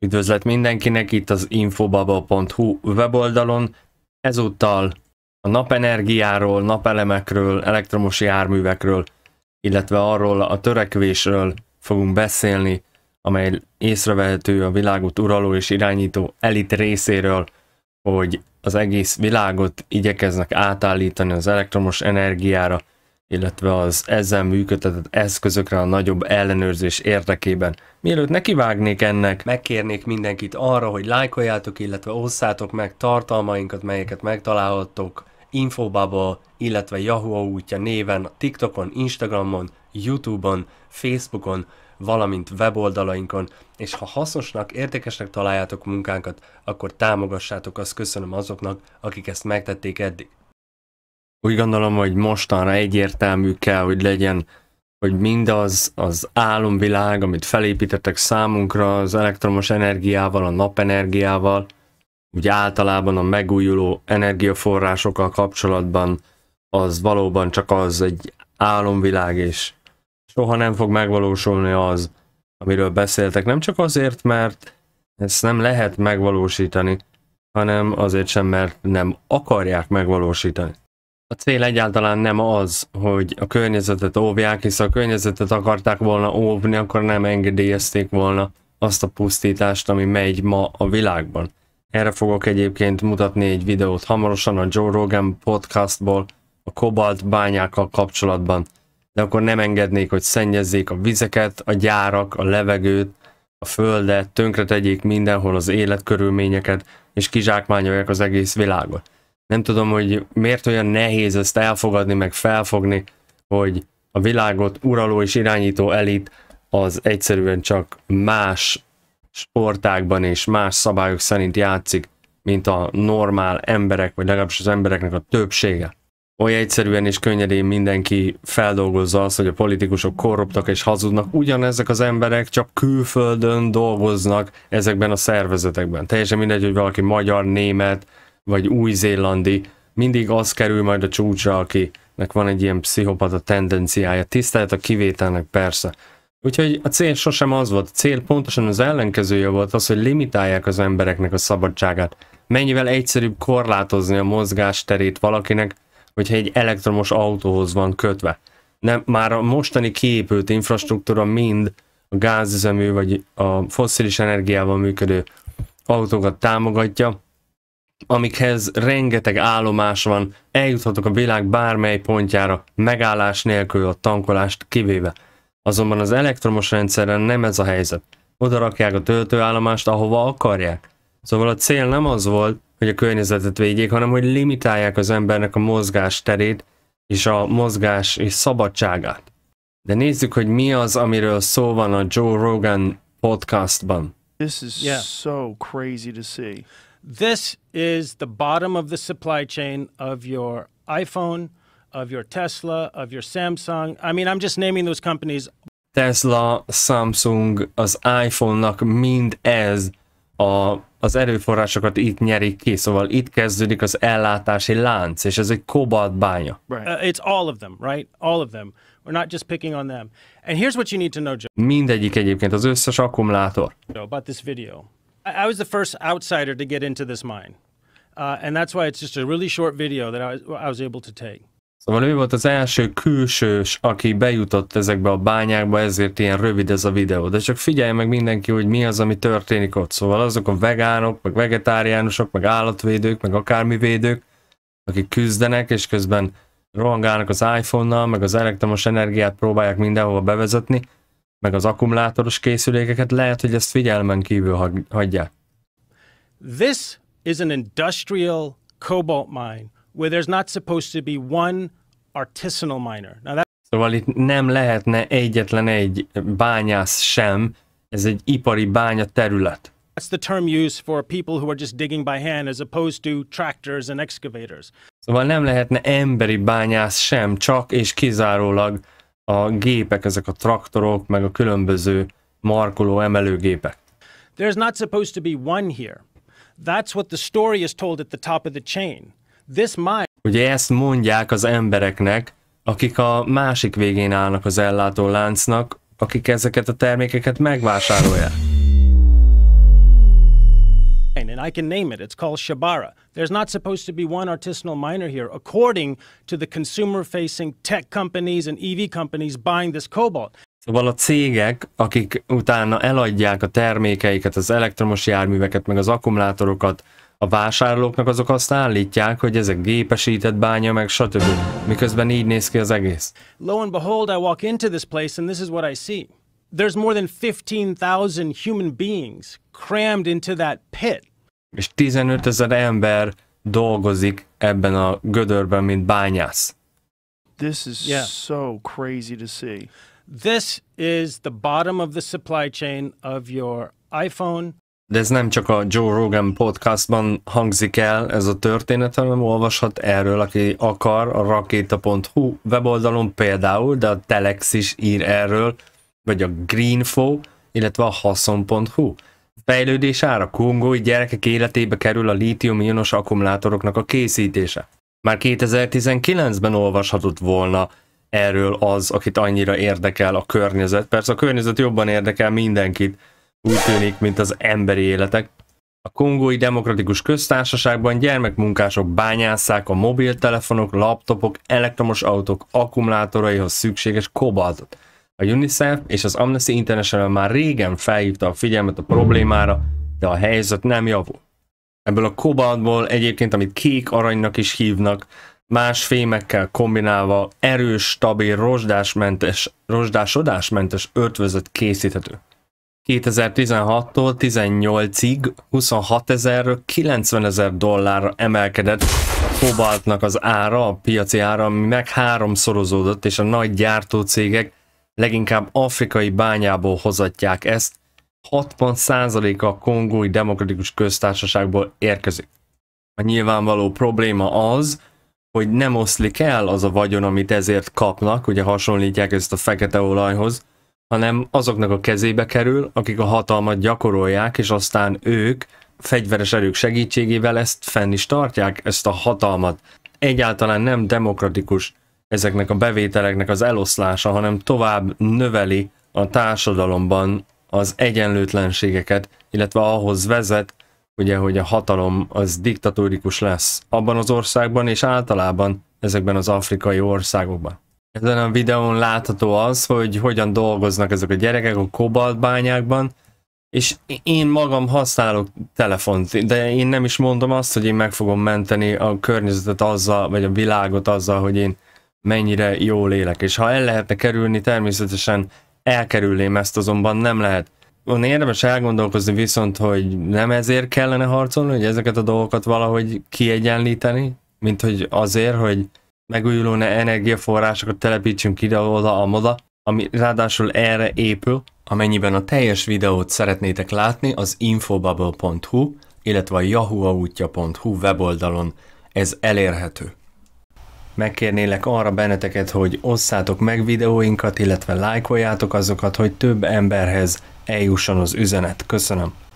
Üdvözlet mindenkinek itt az infobaba.hu weboldalon. Ezúttal a napenergiáról, napelemekről, elektromos járművekről, illetve arról a törekvésről fogunk beszélni, amely észrevehető a világot uraló és irányító elit részéről, hogy az egész világot igyekeznek átállítani az elektromos energiára, illetve az ezzel működtetett eszközökre a nagyobb ellenőrzés érdekében. Mielőtt nekivágnék ennek, megkérnék mindenkit arra, hogy lájkoljátok, illetve osszátok meg tartalmainkat, melyeket megtalálhattok Infobubble, illetve Yahoo útja néven, TikTokon, Instagramon, Youtube-on, Facebookon, valamint weboldalainkon, és ha hasznosnak, értékesnek találjátok munkánkat, akkor támogassátok, azt köszönöm azoknak, akik ezt megtették eddig úgy gondolom, hogy mostanra egyértelmű kell, hogy legyen, hogy mindaz az álomvilág, amit felépítettek számunkra az elektromos energiával, a napenergiával, úgy általában a megújuló energiaforrásokkal kapcsolatban, az valóban csak az egy álomvilág, és soha nem fog megvalósulni az, amiről beszéltek. Nem csak azért, mert ezt nem lehet megvalósítani, hanem azért sem, mert nem akarják megvalósítani a cél egyáltalán nem az, hogy a környezetet óvják, hiszen a környezetet akarták volna óvni, akkor nem engedélyezték volna azt a pusztítást, ami megy ma a világban. Erre fogok egyébként mutatni egy videót hamarosan a Joe Rogan podcastból a kobalt bányákkal kapcsolatban. De akkor nem engednék, hogy szennyezzék a vizeket, a gyárak, a levegőt, a földet, tönkretegyék mindenhol az életkörülményeket, és kizsákmányolják az egész világot nem tudom, hogy miért olyan nehéz ezt elfogadni, meg felfogni, hogy a világot uraló és irányító elit az egyszerűen csak más sportákban és más szabályok szerint játszik, mint a normál emberek, vagy legalábbis az embereknek a többsége. Oly egyszerűen és könnyedén mindenki feldolgozza azt, hogy a politikusok korruptak és hazudnak, ugyanezek az emberek csak külföldön dolgoznak ezekben a szervezetekben. Teljesen mindegy, hogy valaki magyar, német, vagy új-zélandi, mindig az kerül majd a csúcsra, akinek van egy ilyen pszichopata tendenciája. Tisztelt a kivételnek persze. Úgyhogy a cél sosem az volt, a cél pontosan az ellenkezője volt az, hogy limitálják az embereknek a szabadságát. Mennyivel egyszerűbb korlátozni a mozgásterét valakinek, hogyha egy elektromos autóhoz van kötve. Nem, már a mostani kiépült infrastruktúra mind a gázüzemű vagy a fosszilis energiával működő autókat támogatja, amikhez rengeteg állomás van, eljuthatok a világ bármely pontjára, megállás nélkül a tankolást kivéve. Azonban az elektromos rendszeren nem ez a helyzet. Oda rakják a töltőállomást, ahova akarják. Szóval a cél nem az volt, hogy a környezetet védjék, hanem hogy limitálják az embernek a mozgás terét és a mozgás és szabadságát. De nézzük, hogy mi az, amiről szó van a Joe Rogan podcastban. This is yeah. so crazy to see. This is the bottom of the supply chain of your iPhone, of your Tesla, of your Samsung. I mean, I'm just naming those companies. Tesla, Samsung, az iPhone-nak mind ez a, az erőforrásokat itt nyerik ki, szóval itt kezdődik az ellátási lánc, és ez egy kobalt bánya. Right. Uh, it's all of them, right? All of them. We're not just picking on them. And here's what you need to know, Joe. Mindegyik egyébként, az összes akkumulátor. About this video. I was the first outsider to get into this mine. Uh, and that's why it's just a really short video that I was, I was able to take. Szóval ő volt az első külsős, aki bejutott ezekbe a bányákba, ezért ilyen rövid ez a videó. De csak figyelj meg mindenki, hogy mi az, ami történik ott. Szóval azok a vegánok, meg vegetáriánusok, meg állatvédők, meg akármi védők, akik küzdenek, és közben rohangálnak az iPhone-nal, meg az elektromos energiát próbálják mindenhova bevezetni, meg az akkumulátoros készülékeket, lehet, hogy ezt figyelmen kívül hagyják. This is an industrial cobalt mine where there's not supposed to be one artisanal miner. Now that Szóval itt nem lehetne egyetlen egy bányász sem, ez egy ipari bánya terület. That's the term used for people who are just digging by hand as opposed to tractors and excavators. Szóval nem lehetne emberi bányász sem, csak és kizárólag a gépek, ezek a traktorok, meg a különböző markoló emelőgépek. There's not supposed to be one here. That's what the story is told at the top of the chain. This mine... Ugye ezt mondják az embereknek, akik a másik végén állnak az ellátó láncnak, akik ezeket a termékeket megvásárolják. mine, and I can name it. It's called Shabara. There's not supposed to be one artisanal miner here, according to the consumer facing tech companies and EV companies buying this cobalt. Szóval a cégek, akik utána eladják a termékeiket, az elektromos járműveket, meg az akkumulátorokat a vásárlóknak, azok azt állítják, hogy ezek gépesített bánya, meg stb. Miközben így néz ki az egész. Lo and behold, I walk into this place and this is what I see. there's more than 15,000 human beings crammed into that pit. És 15 ezer ember dolgozik ebben a gödörben, mint bányász. This is yeah. so crazy to see. This is the bottom of the supply chain of your iPhone. De ez nem csak a Joe Rogan podcastban hangzik el ez a történet, hanem olvashat erről, aki akar, a rakéta.hu weboldalon például, de a Telex is ír erről, vagy a Greenfo, illetve a haszon.hu. Fejlődés ára kongói gyerekek életébe kerül a lítium-ionos akkumulátoroknak a készítése. Már 2019-ben olvashatott volna erről az, akit annyira érdekel a környezet. Persze a környezet jobban érdekel mindenkit, úgy tűnik, mint az emberi életek. A kongói demokratikus köztársaságban gyermekmunkások bányásszák a mobiltelefonok, laptopok, elektromos autók akkumulátoraihoz szükséges kobaltot. A UNICEF és az Amnesty International már régen felhívta a figyelmet a problémára, de a helyzet nem javul. Ebből a kobaltból egyébként, amit kék aranynak is hívnak, más fémekkel kombinálva erős, stabil, rozsdásmentes, rozsdásodásmentes ötvözet készíthető. 2016-tól 18-ig 26 ezerről 90 ezer dollárra emelkedett kobaltnak az ára, a piaci ára, ami meg háromszorozódott, és a nagy gyártócégek leginkább afrikai bányából hozatják ezt, 60%-a a kongói demokratikus köztársaságból érkezik. A nyilvánvaló probléma az, hogy nem oszlik el az a vagyon, amit ezért kapnak, ugye hasonlítják ezt a fekete olajhoz, hanem azoknak a kezébe kerül, akik a hatalmat gyakorolják, és aztán ők fegyveres erők segítségével ezt fenn is tartják, ezt a hatalmat. Egyáltalán nem demokratikus ezeknek a bevételeknek az eloszlása, hanem tovább növeli a társadalomban az egyenlőtlenségeket, illetve ahhoz vezet, ugye, hogy a hatalom az diktatórikus lesz abban az országban, és általában ezekben az afrikai országokban. Ezen a videón látható az, hogy hogyan dolgoznak ezek a gyerekek a kobaltbányákban, és én magam használok telefont, de én nem is mondom azt, hogy én meg fogom menteni a környezetet azzal, vagy a világot azzal, hogy én mennyire jó lélek. És ha el lehetne kerülni, természetesen elkerülném ezt, azonban nem lehet. On érdemes elgondolkozni viszont, hogy nem ezért kellene harcolni, hogy ezeket a dolgokat valahogy kiegyenlíteni, mint hogy azért, hogy megújuló energiaforrásokat telepítsünk ide-oda, amoda, ami ráadásul erre épül. Amennyiben a teljes videót szeretnétek látni, az infobubble.hu, illetve a yahooautja.hu weboldalon ez elérhető. Megkérnélek arra benneteket, hogy osszátok meg videóinkat, illetve lájkoljátok azokat, hogy több emberhez eljusson az üzenet. Köszönöm!